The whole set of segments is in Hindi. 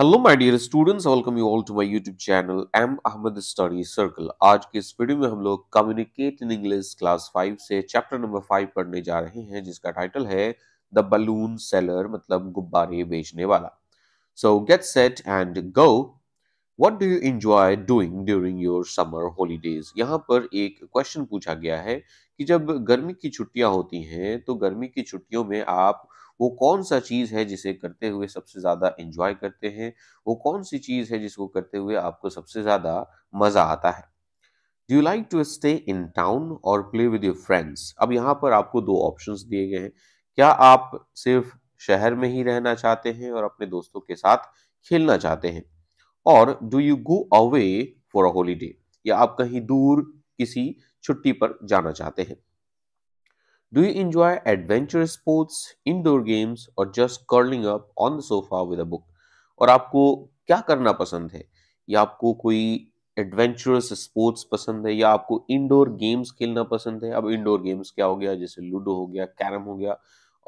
Hello my dear students welcome you all to my YouTube channel M Ahmad study circle आज के इस वीडियो में हम लोग communicate in English class five से चैप्टर नंबर फाइव पढ़ने जा रहे हैं जिसका टाइटल है द बलून सेलर मतलब गुब्बारे बेचने वाला so get set and go what do you enjoy doing during your summer holidays यहाँ पर एक क्वेश्चन पूछा गया है कि जब गर्मी की छुट्टियाँ होती हैं तो गर्मी की छुट्टियों में आप वो कौन सा चीज़ है जिसे करते हुए सबसे ज़्यादा इंजॉय करते हैं वो कौन सी चीज़ है जिसको करते हुए आपको सबसे ज़्यादा मज़ा आता है do you like to stay in town और प्ले विद योर फ्रेंड्स अब यहाँ पर आपको दो ऑप्शंस दिए गए हैं क्या आप सिर्फ शहर में ही रहना चाहते हैं और अपने दोस्तों के साथ खेलना चाहते हैं और do you go away for a holiday या आप कहीं दूर किसी छुट्टी पर जाना चाहते हैं Do you enjoy adventurous sports, indoor games or just curling up on the sofa with a book? और आपको क्या करना पसंद है या आपको कोई एडवेंचरस स्पोर्ट्स पसंद है या आपको इंडोर गेम्स खेलना पसंद है अब इंडोर गेम्स क्या हो गया जैसे लूडो हो गया कैरम हो गया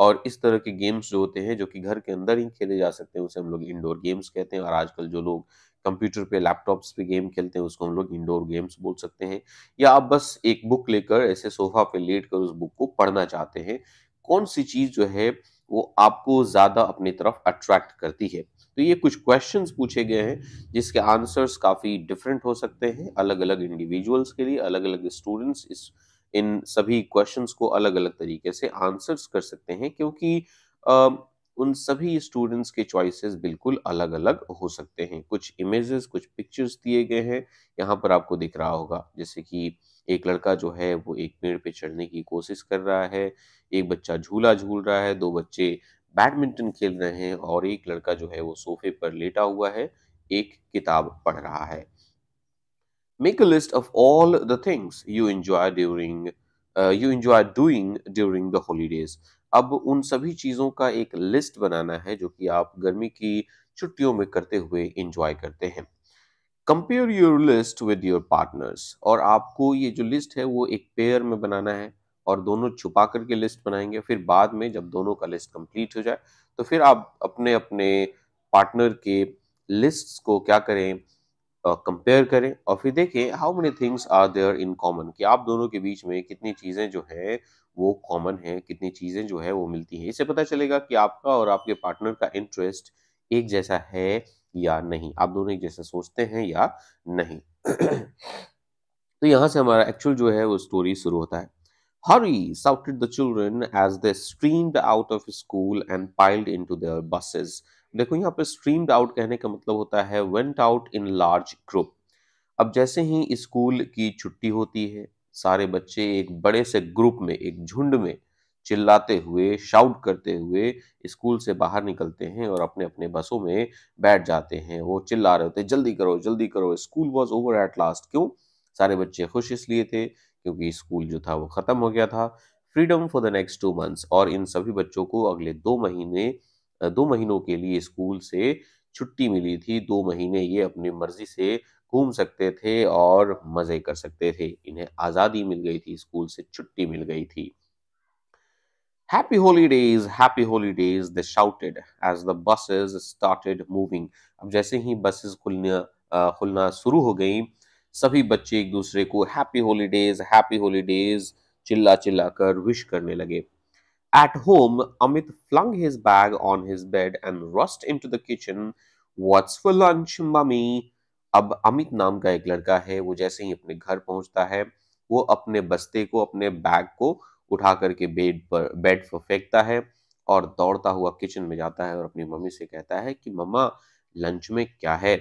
और इस तरह के गेम्स जो होते हैं जो कि घर के अंदर ही खेले जा सकते हैं उसे हम लोग इंडोर गेम्स कहते हैं और आजकल जो लोग कंप्यूटर पे लैपटॉप्स पे गेम खेलते हैं उसको हम लोग इंडोर गेम्स बोल सकते हैं या आप बस एक बुक लेकर ऐसे सोफा पे लेट कर उस बुक को पढ़ना चाहते हैं कौन सी चीज़ जो है वो आपको ज़्यादा अपनी तरफ अट्रैक्ट करती है तो ये कुछ क्वेश्चंस पूछे गए हैं जिसके आंसर्स काफ़ी डिफरेंट हो सकते हैं अलग अलग इंडिविजुअल्स के लिए अलग अलग स्टूडेंट्स इस इन सभी क्वेश्चंस को अलग अलग तरीके से आंसर्स कर सकते हैं क्योंकि उन सभी स्टूडेंट्स के चॉइसेस बिल्कुल अलग अलग हो सकते हैं कुछ इमेजेस कुछ पिक्चर्स दिए गए हैं यहाँ पर आपको दिख रहा होगा जैसे कि एक लड़का जो है वो एक पेड़ पे चढ़ने की कोशिश कर रहा है एक बच्चा झूला झूल रहा है दो बच्चे बैडमिंटन खेल रहे हैं और एक लड़का जो है वो सोफे पर लेटा हुआ है एक किताब पढ़ रहा है make a list of all the things you enjoy during you enjoy doing during the holidays अब उन सभी चीज़ों का एक लिस्ट बनाना है जो कि आप गर्मी की छुट्टियों में करते हुए इंजॉय करते हैं compare your list with your partners और आपको ये जो लिस्ट है वो एक पेयर में बनाना है और दोनों छुपा करके लिस्ट बनाएंगे फिर बाद में जब दोनों का लिस्ट कंप्लीट हो जाए तो फिर आप अपने अपने पार्टनर के लिस्ट्स को क्या करें कंपेयर uh, करें और फिर देखें how many things are there in common कि आप दोनों के बीच में कितनी चीज़ें जो है वो कॉमन है कितनी चीज़ें जो है वो मिलती हैं इससे पता चलेगा कि आपका और आपके पार्टनर का इंटरेस्ट एक जैसा है या नहीं आप दोनों एक जैसा सोचते हैं या नहीं तो यहाँ से हमारा एक्चुअल जो है वो स्टोरी शुरू होता है Hurry, shouted the children as they streamed out of school and piled into their buses. देखो यहाँ पर स्ट्रीम्ड आउट कहने का मतलब होता है went out in large group अब जैसे ही स्कूल की छुट्टी होती है सारे बच्चे एक बड़े से ग्रुप में एक झुंड में चिल्लाते हुए शाउट करते हुए स्कूल से बाहर निकलते हैं और अपने अपने बसों में बैठ जाते हैं वो चिल्ला रहे होते हैं जल्दी करो जल्दी करो school was over at last क्यों सारे बच्चे खुश इसलिए थे क्योंकि स्कूल जो था वो ख़त्म हो गया था freedom for the next two months और इन सभी बच्चों को अगले दो महीने दो महीनों के लिए स्कूल से छुट्टी मिली थी दो महीने ये अपनी मर्जी से घूम सकते थे और मज़े कर सकते थे इन्हें आज़ादी मिल गई थी स्कूल से छुट्टी मिल गई थी happy holidays happy holidays they shouted as the buses started moving अब जैसे ही बसेस खुलना खुलना शुरू हो गई सभी बच्चे एक दूसरे को हैप्पी हॉलीडेज हैप्पी हॉलीडेज चिल्ला चिल्ला कर विश करने लगे At home, Amit flung his bag on his bed and rushed into the kitchen. What's for lunch, mummy? अब अमित नाम का एक लड़का है वो जैसे ही अपने घर पहुंचता है वो अपने बस्ते को अपने बैग को उठा करके बेड पर बेड पर फेंकता है और दौड़ता हुआ किचन में जाता है और अपनी मम्मी से कहता है कि मम्मा लंच में क्या है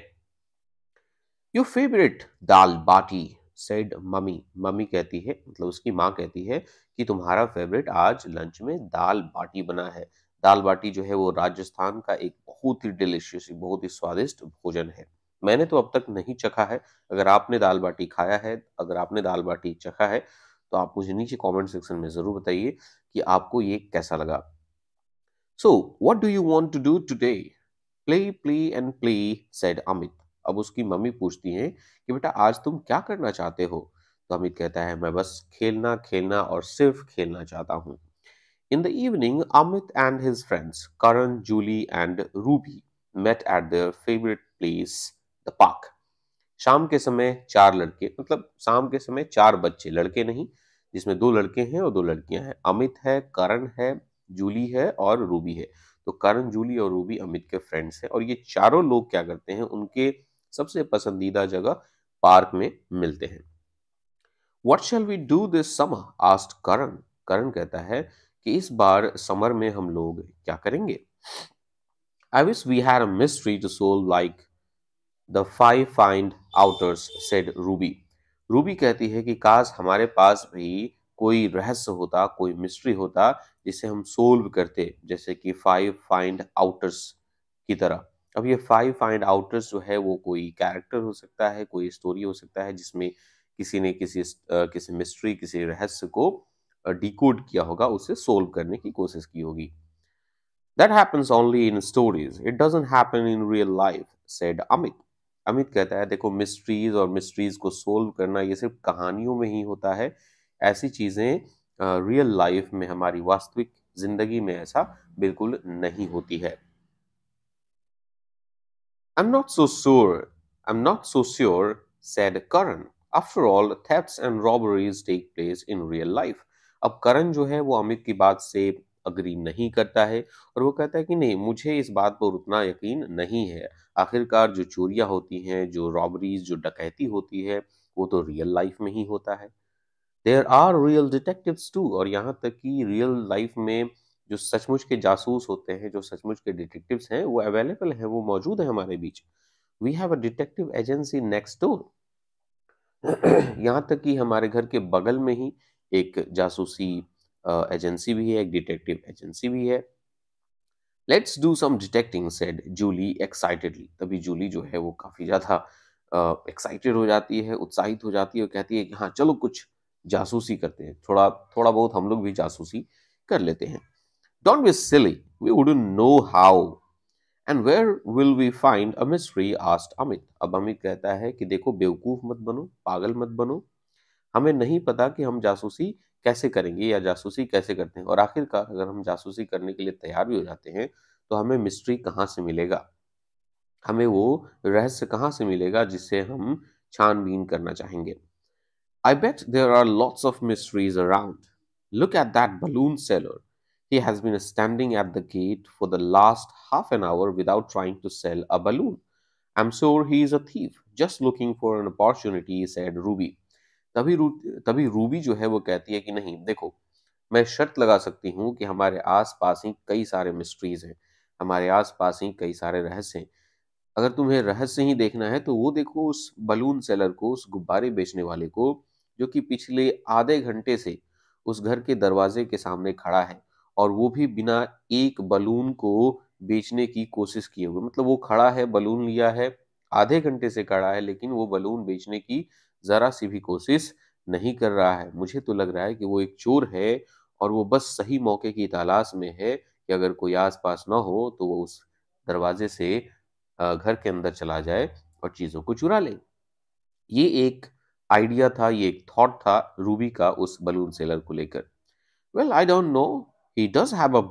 your favourite dal baati said mummy mummy कहती है मतलब उसकी माँ कहती है कि तुम्हारा फेवरेट आज लंच में दाल बाटी बना है दाल बाटी जो है वो राजस्थान का एक बहुत ही डिलिशियस बहुत ही स्वादिष्ट भोजन है मैंने तो अब तक नहीं चखा है अगर आपने दाल बाटी खाया है अगर आपने दाल बाटी चखा है तो आप मुझे नीचे कमेंट सेक्शन में ज़रूर बताइए कि आपको ये कैसा लगा so what do you want to do today play play and play said Amit अब उसकी मम्मी पूछती हैं कि बेटा आज तुम क्या करना चाहते हो तो अमित कहता है मैं बस खेलना खेलना और सिर्फ खेलना चाहता हूँ in the evening Amit and his friends Karan Julie and Ruby met at their favourite place the park शाम के समय चार लड़के मतलब शाम के समय चार बच्चे लड़के नहीं जिसमें दो लड़के हैं और दो लड़कियां हैं अमित है करण है जूली है और रूबी है तो करण जूली और रूबी अमित के फ्रेंड्स हैं और ये चारों लोग क्या करते हैं उनके सबसे पसंदीदा जगह पार्क में मिलते हैं what shall we do this summer asked Karan Karan कहता है कि इस बार समर में हम लोग क्या करेंगे I wish we had a mystery to solve like the five find outers said Ruby Ruby कहती है कि काश हमारे पास भी कोई रहस्य होता कोई मिस्ट्री होता जिसे हम सोल्व करते जैसे कि फाइव फाइंड आउटर्स की तरह अब ये फाइव फाइंड आउटर्स जो है वो कोई कैरेक्टर हो सकता है कोई स्टोरी हो सकता है जिसमें किसी ने किसी किसी मिस्ट्री किसी रहस्य को डिकोड किया होगा उसे सोल्व करने की कोशिश की होगी that happens only in stories it doesn't happen in real life said Amit Amit कहता है देखो मिस्ट्रीज और मिस्ट्रीज को सोल्व करना ये सिर्फ कहानियों में ही होता है ऐसी चीज़ें रियल लाइफ में हमारी वास्तविक ज़िंदगी में ऐसा बिल्कुल नहीं होती है I'm not so sure. I'm not so sure, said Karan. After all, thefts and robberies take place in real life. अब करण जो है वो अमित की बात से अग्री नहीं करता है और वो कहता है कि नहीं मुझे इस बात पर उतना यकीन नहीं है आखिरकार जो चोरियां होती हैं जो रॉबरीज जो डकैती होती है वो तो रियल लाइफ में ही होता है there are real detectives too और यहाँ तक कि रियल लाइफ में जो सचमुच के जासूस होते हैं जो सचमुच के डिटेक्टिव्स हैं वो अवेलेबल हैं वो मौजूद है हमारे बीच we have a detective agency next door यहाँ तक कि हमारे घर के बगल में ही एक जासूसी एजेंसी भी है एक डिटेक्टिव एजेंसी भी है let's do some detecting said Julie excitedly तभी जूली जो है वो काफ़ी ज़्यादा एक्साइटेड हो जाती है उत्साहित हो जाती है और कहती है कि हाँ चलो कुछ जासूसी करते हैं थोड़ा थोड़ा बहुत हम लोग भी जासूसी कर लेते हैं Don't be silly. We wouldn't know how. And where will we find a mystery? asked Amit. अब अमित कहता है कि देखो बेवकूफ मत बनो पागल मत बनो हमें नहीं पता कि हम जासूसी कैसे करेंगे या जासूसी कैसे करते हैं और आखिरकार अगर हम जासूसी करने के लिए तैयार भी हो जाते हैं तो हमें मिस्ट्री कहाँ से मिलेगा हमें वो रहस्य कहाँ से मिलेगा जिससे हम छानबीन करना चाहेंगे I bet there are lots of mysteries around look at that balloon seller He has been standing at the gate for the last half an hour without trying to sell a balloon. I'm sure he is a thief, just looking for an opportunity, said Ruby. तभी रूबी जो है वो कहती है कि नहीं देखो मैं शर्त लगा सकती हूँ कि हमारे आस पास ही कई सारे मिस्ट्रीज हैं हमारे आस पास ही कई सारे रहस्य हैं अगर तुम्हें रहस्य ही देखना है तो वो देखो उस बलून सेलर को उस गुब्बारे बेचने वाले को जो कि पिछले आधे घंटे से उस घर के दरवाजे के सामने खड़ा है और वो भी बिना एक बलून को बेचने की कोशिश किए हुए मतलब वो खड़ा है बलून लिया है आधे घंटे से खड़ा है लेकिन वो बलून बेचने की ज़रा सी भी कोशिश नहीं कर रहा है मुझे तो लग रहा है कि वो एक चोर है और वो बस सही मौके की तलाश में है कि अगर कोई आसपास ना हो तो वो उस दरवाजे से घर के अंदर चला जाए और चीज़ों को चुरा ले ये एक आइडिया था ये एक थॉट था रूबी का उस बलून सेलर को लेकर well I don't know he does have a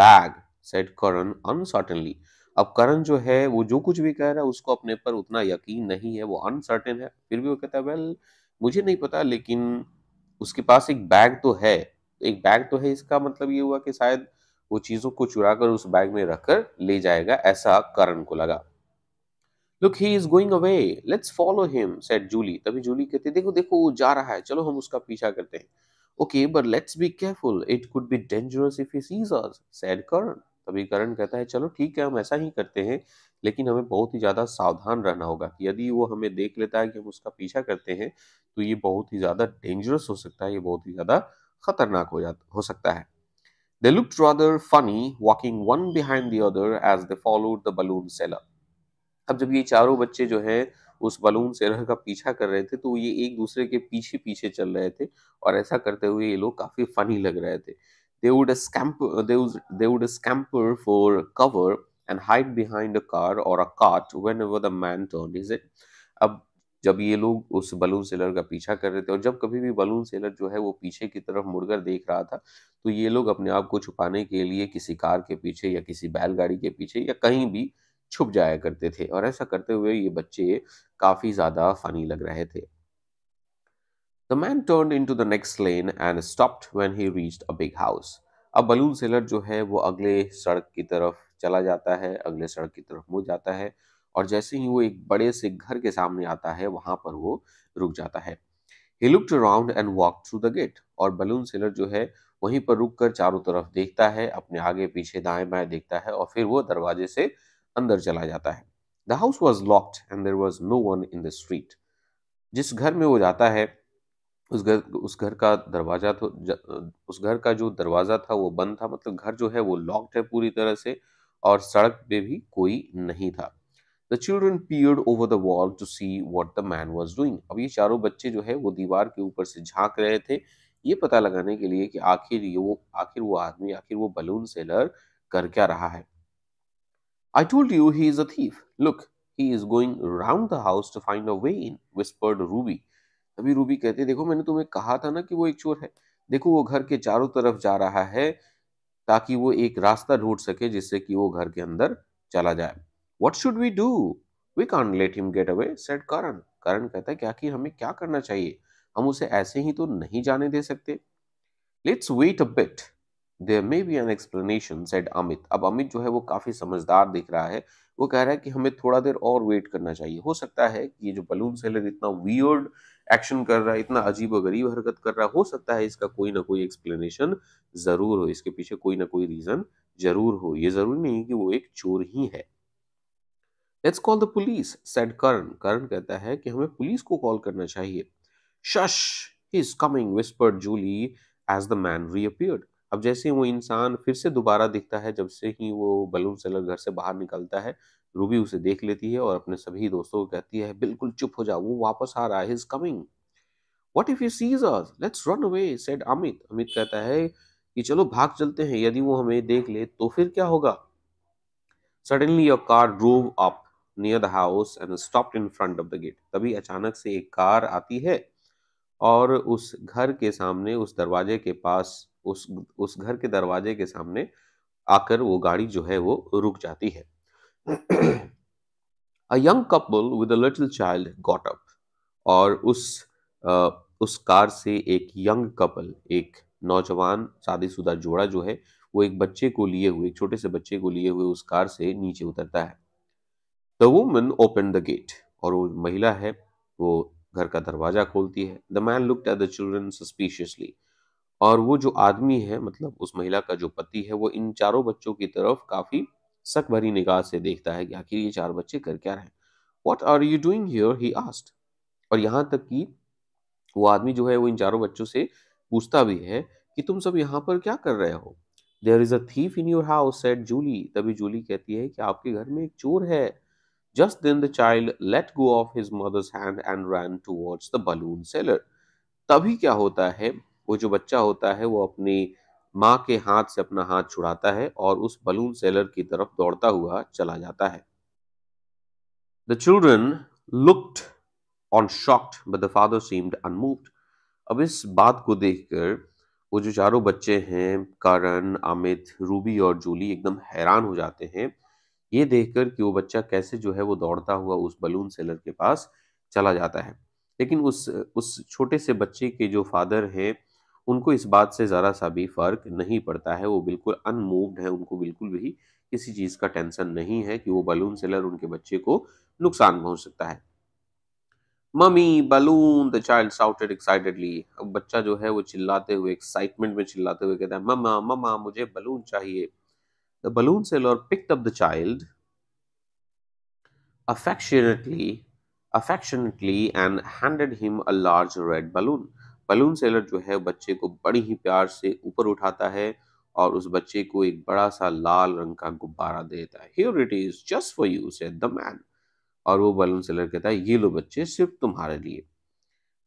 bag said Karan uncertainly अब करण जो है वो जो कुछ भी कह रहा है उसको अपने पर उतना यकीन नहीं है वो अनसर्टेन है फिर भी वो कहता है वेल मुझे नहीं पता लेकिन उसके पास एक बैग तो है एक बैग तो है इसका मतलब ये हुआ कि शायद वो चीजों को चुरा कर उस बैग में रखकर ले जाएगा ऐसा करण को लगा look he is going away let's follow him said Julie तभी जूली कहती देखो देखो वो जा रहा है चलो हम उसका पीछा करते हैं okay but let's be careful it could be dangerous if he sees us said karan तभी करण कहता है चलो ठीक है हम ऐसा ही करते हैं लेकिन हमें बहुत ही ज़्यादा सावधान रहना होगा कि यदि वो हमें देख लेता है कि हम उसका पीछा करते हैं तो ये बहुत ही ज़्यादा डेंजरस हो सकता है ये बहुत ही ज़्यादा खतरनाक हो जाता हो सकता है They looked rather funny walking one behind the other as they followed the balloon seller. अब जब ये चारों बच्चे जो है उस बलून से रह का पीछा कर रहे थे तो ये एक दूसरे के पीछे पीछे चल रहे थे और ऐसा करते हुए ये लोग काफ़ी फनी लग रहे थे they would scamper they would scamper for cover and hide behind a car or a cart when ever the man turn is it अब जब ये लोग उस बलून सेलर का पीछा कर रहे थे और जब कभी भी बलून सेलर जो है वो पीछे की तरफ मुड़कर देख रहा था तो ये लोग अपने आप को छुपाने के लिए किसी कार के पीछे या किसी बैलगाड़ी के पीछे या कहीं भी छुप जाया करते थे और ऐसा करते हुए ये बच्चे काफी ज्यादा फनी लग रहे थे the man turn into the next lane and stopped when he reached a big house अब बलून सेलर जो है वो अगले सड़क की तरफ चला जाता है अगले सड़क की तरफ मुड़ जाता है और जैसे ही वो एक बड़े से घर के सामने आता है वहां पर वो रुक जाता है he looked around and walk through the gate और बलून सेलर जो है वहीं पर रुककर चारों तरफ देखता है अपने आगे पीछे दाएं बाएं देखता है और फिर वो दरवाजे से अंदर चला जाता है the house was locked and there was no one in the street जिस घर में वो जाता है उस घर उस घर का दरवाज़ा तो उस घर का जो दरवाज़ा था वो बंद था मतलब घर जो है वो लॉक्ड है पूरी तरह से और सड़क पे भी कोई नहीं था the children peered over the wall to see what the man was doing अब ये चारों बच्चे जो है वो दीवार के ऊपर से झांक रहे थे ये पता लगाने के लिए कि आखिर ये वो आखिर वो आदमी आखिर वो बलून सेलर कर क्या रहा है I told you he is a thief. Look, he is going round the house to find a way in, whispered Ruby. तभी रूबी कहते देखो मैंने तुम्हें कहा था ना कि वो एक चोर है देखो वो घर के चारों तरफ जा रहा है ताकि वो एक रास्ता ढूंढ सके जिससे कि वो घर के अंदर चला जाए what should we do we can't let him get away said Karan Karan कहता है क्या कि हमें क्या करना चाहिए हम उसे ऐसे ही तो नहीं जाने दे सकते let's wait a bit there may be an explanation said Amit अब अमित जो है वो काफ़ी समझदार दिख रहा है वो कह रहा है कि हमें थोड़ा देर और वेट करना चाहिए हो सकता है कि ये जो बलून सेलर इतना वियर्ड एक्शन कर रहा है इतना अजीब गरीब हरकत कर रहा है हो सकता है इसका कोई ना कोई एक्सप्लेनेशन ज़रूर हो इसके पीछे कोई ना कोई रीज़न जरूर हो ये ज़रूरी नहीं कि वो एक चोर ही है let's call the police said Karan Karan कहता है कि हमें पुलिस को कॉल करना चाहिए shh he is coming whispered Julie as the man reappeared अब जैसे ही वो इंसान फिर से दोबारा दिखता है जब से ही वो बलून सेलर घर से बाहर निकलता है रूबी उसे देख लेती है और अपने सभी दोस्तों को कहती है बिल्कुल चुप हो जाओ वो वापस आ रहा है is coming what if you sees us let's run away said Amit Amit कहता है कि चलो भाग चलते हैं यदि वो हमें देख ले तो फिर क्या होगा suddenly your car drove up near the house and stop in front of the gate तभी अचानक से एक कार आती है और उस घर के सामने उस दरवाजे के पास उस उस घर के दरवाजे के सामने आकर वो गाड़ी जो है वो रुक जाती है a young couple with a little child got up और उस आ, उस कार से एक यंग कपल एक नौजवान शादीशुदा जोड़ा जो है वो एक बच्चे को लिए हुए एक छोटे से बच्चे को लिए हुए उस कार से नीचे उतरता है the woman open the gate और वो महिला है वो घर का दरवाजा खोलती है the man looked at the children suspiciously और वो जो आदमी है मतलब उस महिला का जो पति है वो इन चारों बच्चों की तरफ काफ़ी सक भरी निगाह से देखता है कि आखिर ये चार बच्चे कर क्या रहे what are you doing here he asked और यहाँ तक कि वो आदमी जो है वो इन चारों बच्चों से पूछता भी है कि तुम सब यहाँ पर क्या कर रहे हो there is a thief in your house said Julie तभी जूली कहती है कि आपके घर में एक चोर है just then the child let go of his mother's hand and ran towards the balloon seller तभी क्या होता है वो जो बच्चा होता है वो अपनी माँ के हाथ से अपना हाथ छुड़ाता है और उस बलून सेलर की तरफ दौड़ता हुआ चला जाता है the children looked on shocked but the father seemed unmoved अब इस बात को देखकर वो जो चारों बच्चे हैं करण अमित रूबी और जूली एकदम हैरान हो जाते हैं ये देखकर कि वो बच्चा कैसे जो है वो दौड़ता हुआ उस बलून सेलर के पास चला जाता है लेकिन उस उस छोटे से बच्चे के जो फादर हैं उनको इस बात से ज़रा सा भी फ़र्क नहीं पड़ता है वो बिल्कुल अनमूव्ड है उनको बिल्कुल भी किसी चीज़ का टेंशन नहीं है कि वो बलून सेलर उनके बच्चे को नुकसान पहुँच सकता है mummy balloon the child shouted excitedly अब बच्चा जो है वो चिल्लाते हुए एक्साइटमेंट में चिल्लाते हुए कहता है मम्मा मम्मा मुझे बलून चाहिए the balloon seller picked up the child affectionately affectionately and handed him a large red balloon balloon seller जो है बच्चे को बड़ी ही प्यार से ऊपर उठाता है और उस बच्चे को एक बड़ा सा लाल रंग का गुब्बारा देता है here it is just for you said the man और वो बलून सेलर कहता है ये लो बच्चे सिर्फ तुम्हारे लिए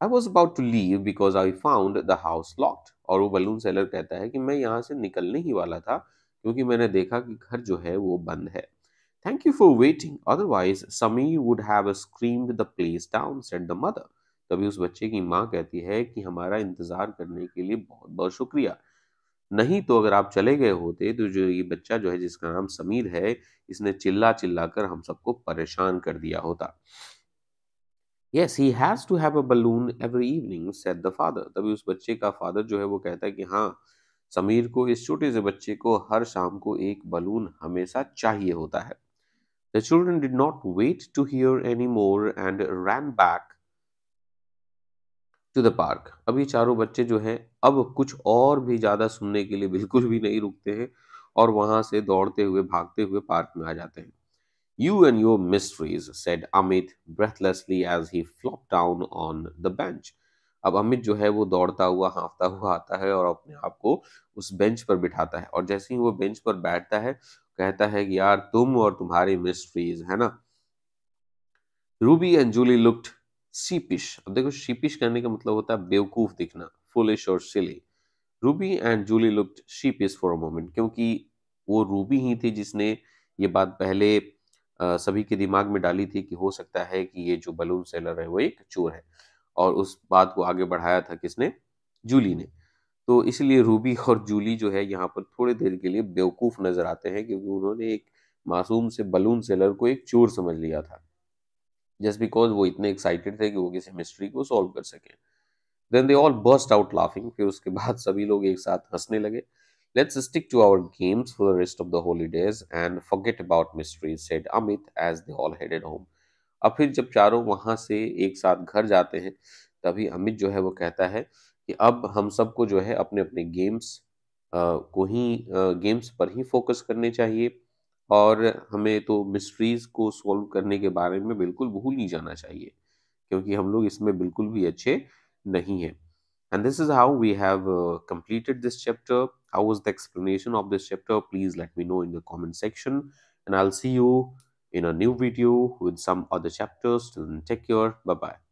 I was about to leave because I found the house locked और वो बलून सेलर कहता है कि मैं यहाँ से निकलने ही वाला था क्योंकि मैंने देखा कि घर जो है वो बंद है thank you for waiting otherwise Sammy would have screamed the place down said the mother तभी उस बच्चे की माँ कहती है कि हमारा इंतज़ार करने के लिए बहुत बहुत शुक्रिया नहीं तो अगर आप चले गए होते तो जो ये बच्चा जो है जिसका नाम समीर है इसने चिल्ला चिल्ला कर हम सबको परेशान कर दिया होता yes he has to have a balloon every evening said the father तभी उस बच्चे का फादर जो है वो कहता है कि हाँ समीर को इस छोटे से बच्चे को हर शाम को एक बलून हमेशा चाहिए होता है the children did not wait to hear any more and ran back to the park अब ये चारों बच्चे जो हैं अब कुछ और भी ज़्यादा सुनने के लिए बिल्कुल भी नहीं रुकते हैं और वहाँ से दौड़ते हुए भागते हुए पार्क में आ जाते हैं you and your mysteries said Amit breathlessly as he flopped down on the bench अब अमित जो है वो दौड़ता हुआ हाँफता हुआ आता है और अपने आप को उस बेंच पर बिठाता है और जैसे ही वो बेंच पर बैठता है कहता है कि यार तुम और तुम्हारी मिस्ट्रीज है ना Ruby and Julie looked sheepish अब देखो शीपिश कहने का मतलब होता है बेवकूफ दिखना फुलिश और silly Ruby and Julie looked sheepish for a moment क्योंकि वो रूबी ही थी जिसने ये बात पहले आ, सभी के दिमाग में डाली थी कि हो सकता है कि ये जो बलून सेलर है वो एक चोर है और उस बात को आगे बढ़ाया था किसने जूली ने तो इसलिए रूबी और जूली जो है यहाँ पर थोड़ी देर के लिए बेवकूफ़ नज़र आते हैं क्योंकि उन्होंने एक मासूम से बलून सेलर को एक चोर समझ लिया था जस्ट बिकॉज वो इतने एक्साइटेड थे कि वो किसी मिस्ट्री को सॉल्व कर सकें then they all burst out laughing फिर उसके बाद सभी लोग एक साथ हंसने लगे let's stick to our games for the rest of the holidays and forget about mystery said Amit as they all headed home अब फिर जब चारों वहाँ से एक साथ घर जाते हैं तभी अमित जो है वो कहता है कि अब हम सबको जो है अपने अपने गेम्स को ही गेम्स पर ही फोकस करने चाहिए और हमें तो मिस्ट्रीज़ को सॉल्व करने के बारे में बिल्कुल भूल नहीं जाना चाहिए क्योंकि हम लोग इसमें बिल्कुल भी अच्छे नहीं है and this is how we have completed this chapter how is the explanation of this chapter please let me know in the comment section and I will see you in a new video with some other chapters take care bye bye